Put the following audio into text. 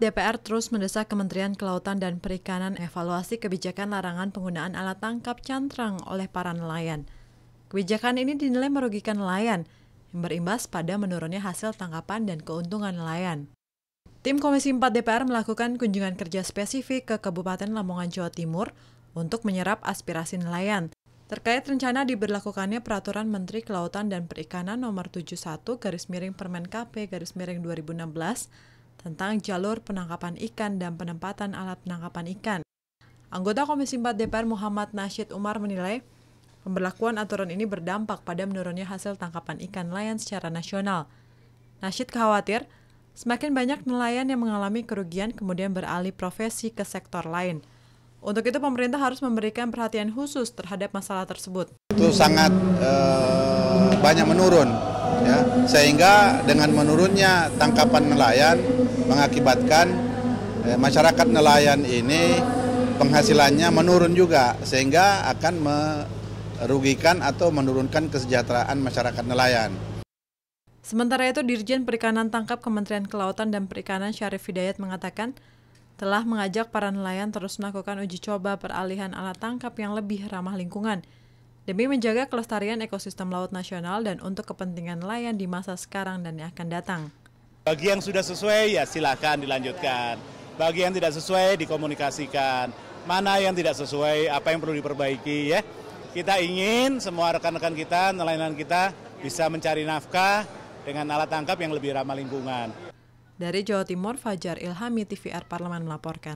DPR terus mendesak Kementerian Kelautan dan Perikanan evaluasi kebijakan larangan penggunaan alat tangkap cantrang oleh para nelayan. Kebijakan ini dinilai merugikan nelayan, yang berimbas pada menurunnya hasil tangkapan dan keuntungan nelayan. Tim Komisi 4 DPR melakukan kunjungan kerja spesifik ke Kabupaten Lamongan, Jawa Timur untuk menyerap aspirasi nelayan. Terkait rencana diberlakukannya Peraturan Menteri Kelautan dan Perikanan Nomor 71 garis miring Permen KP garis miring 2016 tentang jalur penangkapan ikan dan penempatan alat penangkapan ikan. Anggota Komisi 4 DPR Muhammad Nasyid Umar menilai, pemberlakuan aturan ini berdampak pada menurunnya hasil tangkapan ikan nelayan secara nasional. Nasyid khawatir, semakin banyak nelayan yang mengalami kerugian kemudian beralih profesi ke sektor lain. Untuk itu pemerintah harus memberikan perhatian khusus terhadap masalah tersebut. Itu sangat uh, banyak menurun ya sehingga dengan menurunnya tangkapan nelayan mengakibatkan eh, masyarakat nelayan ini penghasilannya menurun juga sehingga akan merugikan atau menurunkan kesejahteraan masyarakat nelayan. Sementara itu Dirjen Perikanan Tangkap Kementerian Kelautan dan Perikanan Syarif Hidayat mengatakan telah mengajak para nelayan terus melakukan uji coba peralihan alat tangkap yang lebih ramah lingkungan Demi menjaga kelestarian ekosistem laut nasional dan untuk kepentingan nelayan di masa sekarang dan yang akan datang. Bagi yang sudah sesuai ya silahkan dilanjutkan. Bagi yang tidak sesuai dikomunikasikan. Mana yang tidak sesuai, apa yang perlu diperbaiki ya. Kita ingin semua rekan-rekan kita, nelayan kita bisa mencari nafkah dengan alat tangkap yang lebih ramah lingkungan. Dari Jawa Timur, Fajar Ilhami, TVR Parlemen melaporkan.